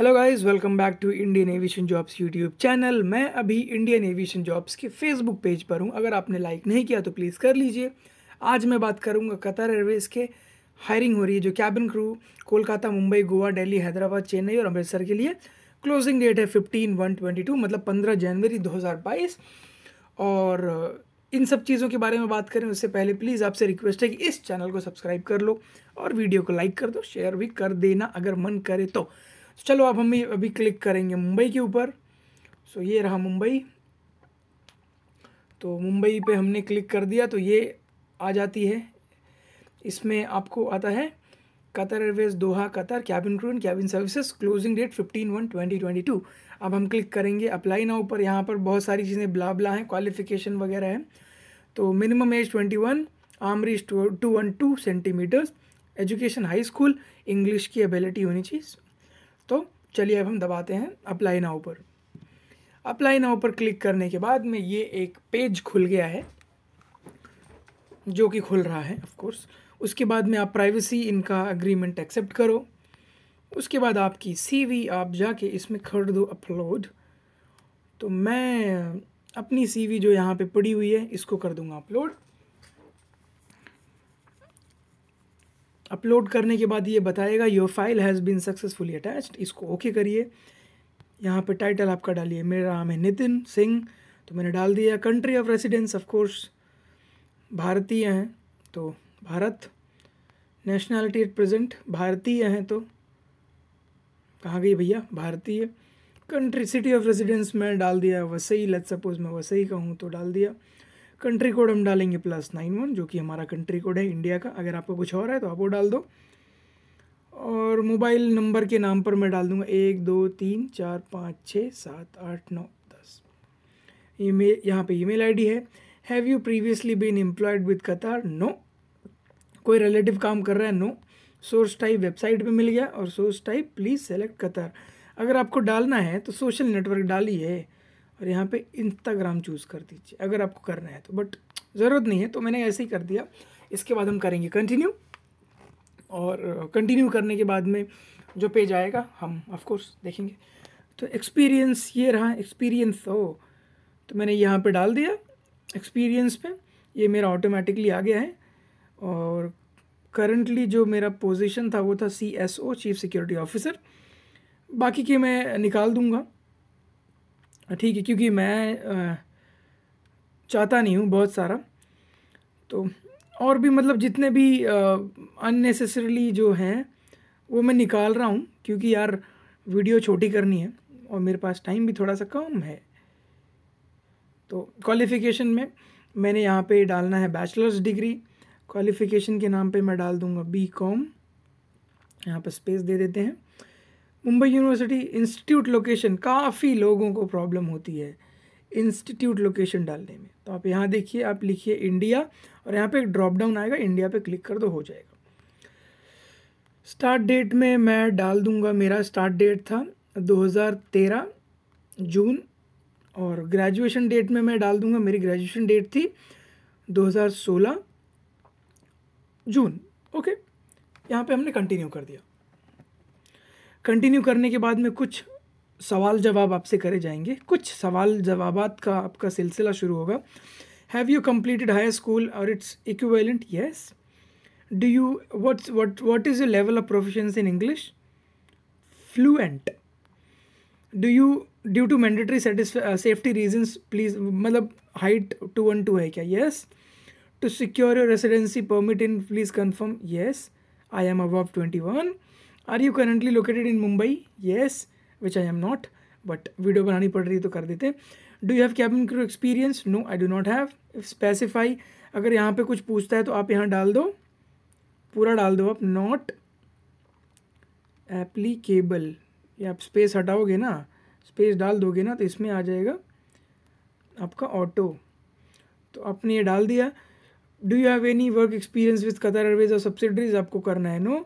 Hello guys welcome back to Indian aviation jobs YouTube channel मैं अभी Indian aviation jobs के Facebook page पर हूँ अगर आपने लाइक नहीं किया तो प्लीज़ कर लीजिए आज मैं बात करूँगा कतर एयरवेज़ के हायरिंग हो रही है जो कैबिन क्रू कोलकाता मुंबई गोवा दिल्ली हैदराबाद चेन्नई और अमृतसर के लिए क्लोजिंग डेट है फिफ्टीन वन ट्वेंटी टू मतलब पंद्रह जनवरी दो हज़ार बाईस और इन सब चीज़ों के बारे में बात करें उससे पहले प्लीज़ आपसे रिक्वेस्ट है कि इस चैनल को सब्सक्राइब कर लो और वीडियो को लाइक कर दो शेयर भी कर देना अगर मन करे तो तो चलो अब हम अभी क्लिक करेंगे मुंबई के ऊपर सो ये रहा मुंबई तो मुंबई पे हमने क्लिक कर दिया तो ये आ जाती है इसमें आपको आता है Qatar Airways Doha Qatar cabin crew and cabin services closing date fifteen one twenty twenty two अब हम क्लिक करेंगे अप्लाई ना ऊपर यहाँ पर बहुत सारी चीज़ें ब्ला ब्ला हैं क्वालिफिकेशन वगैरह हैं तो minimum age twenty one reach two one two centimetres education high school English की एबिलिटी होनी चाहिए तो चलिए अब हम दबाते हैं अप्लाई नाउ पर अप्लाई नाउ पर क्लिक करने के बाद में ये एक पेज खुल गया है जो कि खुल रहा है ऑफ कोर्स उसके बाद में आप प्राइवेसी इनका अग्रीमेंट एक्सेप्ट करो उसके बाद आपकी सीवी आप जाके इसमें कर दो अपलोड तो मैं अपनी सीवी जो यहाँ पे पड़ी हुई है इसको कर दूँगा अपलोड अपलोड करने के बाद ये बताएगा your file has been successfully attached इसको ओके okay करिए यहाँ पे टाइटल आपका डालिए मेरा नाम है नितिन सिंह तो मैंने डाल दिया country of residence of course भारतीय हैं तो भारत नेशनैलिटी एट प्रेजेंट भारतीय हैं तो कहाँ गई भैया भारतीय कंट्री सिटी ऑफ रेजिडेंस में डाल दिया वसई लेट सपोज मैं वसई का हूँ तो डाल दिया कंट्री कोड हम डालेंगे प्लस नाइन वन जो कि हमारा कंट्री कोड है इंडिया का अगर आपको कुछ और है तो आप वो डाल दो और मोबाइल नंबर के नाम पर मैं डाल दूंगा एक दो तीन चार पाँच छः सात आठ नौ दस मेल यहाँ पर ई मेल आई है have you previously been employed with Qatar no कोई रिलेटिव काम कर रहा है नो सोर्स टाइप वेबसाइट पे मिल गया और सोर्स टाइप प्लीज़ सेलेक्ट कतार अगर आपको डालना है तो सोशल नेटवर्क डालिए और यहाँ पे इंस्टाग्राम चूज़ कर दीजिए अगर आपको करना है तो बट ज़रूरत नहीं है तो मैंने ऐसे ही कर दिया इसके बाद हम करेंगे कंटिन्यू और कंटिन्यू करने के बाद में जो पेज आएगा हम ऑफकोर्स देखेंगे तो एक्सपीरियंस ये रहा एक्सपीरियंस हो तो मैंने यहाँ पे डाल दिया एक्सपीरियंस पे ये मेरा ऑटोमेटिकली आ गया है और करंटली जो मेरा पोजीशन था वो था C S O chief security officer बाकी के मैं निकाल दूँगा हाँ, ठीक है क्योंकि मैं चाहता नहीं हूँ बहुत सारा तो और भी मतलब जितने भी अननेसेसरली जो हैं वो मैं निकाल रहा हूँ क्योंकि यार वीडियो छोटी करनी है और मेरे पास टाइम भी थोड़ा सा कम है तो क्वालिफ़िकेशन में मैंने यहाँ पे डालना है बैचलर्स डिग्री क्वालिफ़िकेशन के नाम पे मैं डाल दूँगा बी कॉम यहाँ पर स्पेस दे देते हैं मुंबई यूनिवर्सिटी इंस्टीट्यूट लोकेशन काफ़ी लोगों को प्रॉब्लम होती है इंस्टीट्यूट लोकेशन डालने में तो आप यहाँ देखिए आप लिखिए इंडिया और यहाँ पे एक ड्रॉप डाउन आएगा इंडिया पे क्लिक कर दो हो जाएगा स्टार्ट डेट में मैं डाल दूंगा मेरा स्टार्ट डेट था 2013 जून और ग्रेजुएशन डेट में मैं डाल दूंगा मेरी ग्रेजुएशन डेट थी 2016 जून ओके यहाँ पे हमने कंटिन्यू कर दिया कंटिन्यू करने के बाद में कुछ सवाल जवाब आपसे करे जाएंगे कुछ सवाल जवाब का आपका सिलसिला शुरू होगा have you completed higher school और its equivalent yes do you what what what is you level of proficiency in English fluent do you due to mandatory safety reasons please मतलब हाइट टू वन टू है क्या yes to secure your residency permit in please confirm yes I am above twenty one are you currently located in Mumbai yes which I am not but video बनानी पड़ रही तो कर देते do you have cabin crew experience no I do not have specify अगर यहाँ पे कुछ पूछता है तो आप यहाँ डाल दो पूरा डाल दो आप नॉट एप्लीकेबल ये आप स्पेस हटाओगे ना स्पेस डाल दोगे ना तो इसमें आ जाएगा आपका ऑटो तो आपने ये डाल दिया do you have any work experience with Qatar Airways और सब्सिडरीज आपको करना है नो no?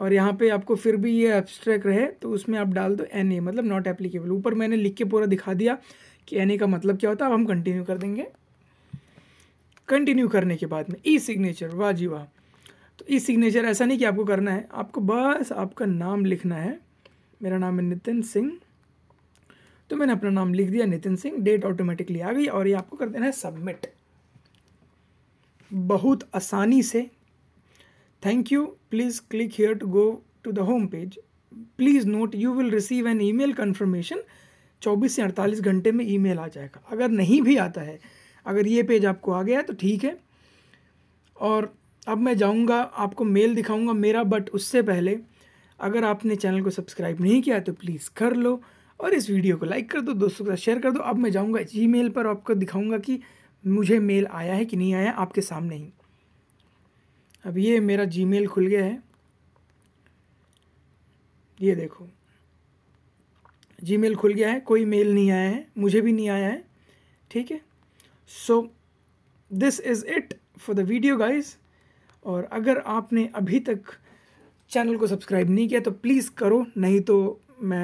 और यहाँ पे आपको फिर भी ये एब्स्ट्रैक्ट रहे तो उसमें आप डाल दो एन ए मतलब नॉट एप्लीकेबल ऊपर मैंने लिख के पूरा दिखा दिया कि एन ए का मतलब क्या होता है अब हम कंटिन्यू कर देंगे कंटिन्यू करने के बाद में ई सिग्नेचर वाह जी वाह तो ई सिग्नेचर ऐसा नहीं कि आपको करना है आपको बस आपका नाम लिखना है मेरा नाम है नितिन सिंह तो मैंने अपना नाम लिख दिया नितिन सिंह डेट ऑटोमेटिकली आ गई और ये आपको कर देना है सबमिट बहुत आसानी से Thank you. Please click here to go to the home page. Please note you will receive an email confirmation 24 से 48 घंटे में ईमेल आ जाएगा अगर नहीं भी आता है अगर ये पेज आपको आ गया तो ठीक है और अब मैं जाऊंगा आपको मेल दिखाऊंगा मेरा बट उससे पहले अगर आपने चैनल को सब्सक्राइब नहीं किया तो प्लीज़ कर लो और इस वीडियो को लाइक कर दो दोस्तों के साथ शेयर कर दो अब मैं जाऊँगा मेल पर आपको दिखाऊँगा कि मुझे मेल आया है कि नहीं आया आपके सामने ही अब ये मेरा जी खुल गया है ये देखो जी खुल गया है कोई मेल नहीं आया है मुझे भी नहीं आया है ठीक है so this is it for the video guys और अगर आपने अभी तक चैनल को सब्सक्राइब नहीं किया तो प्लीज़ करो नहीं तो मैं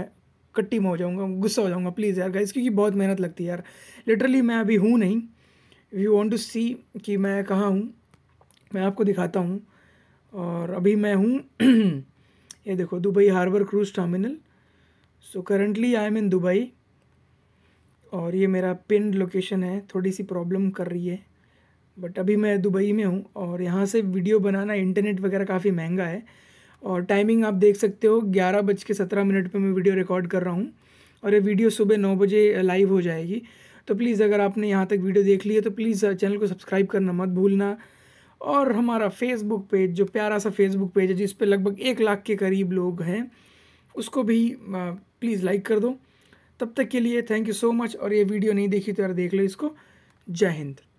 कट्टी में हो जाऊँगा गुस्सा हो जाऊँगा प्लीज़ यार गाइस क्योंकि बहुत मेहनत लगती है यार लिटरली मैं अभी हूँ नहीं यू वॉन्ट टू सी कि मैं कहाँ हूँ मैं आपको दिखाता हूँ और अभी मैं हूँ ये देखो Dubai Harbour Cruise Terminal so currently I am in Dubai और ये मेरा पिन लोकेशन है थोड़ी सी प्रॉब्लम कर रही है बट अभी मैं दुबई में हूँ और यहाँ से वीडियो बनाना इंटरनेट वगैरह काफ़ी महंगा है और टाइमिंग आप देख सकते हो ग्यारह बज के सत्रह मिनट पर मैं वीडियो रिकॉर्ड कर रहा हूँ और ये वीडियो सुबह नौ बजे लाइव हो जाएगी तो प्लीज़ अगर आपने यहाँ तक वीडियो देख ली है तो प्लीज़ चैनल को सब्सक्राइब करना मत भूलना और हमारा फेसबुक पेज जो प्यारा सा फेसबुक पेज है जिस पर लगभग एक लाख के करीब लोग हैं उसको भी प्लीज़ लाइक कर दो तब तक के लिए थैंक यू सो मच और ये वीडियो नहीं देखी तो यार देख लो इसको जय हिंद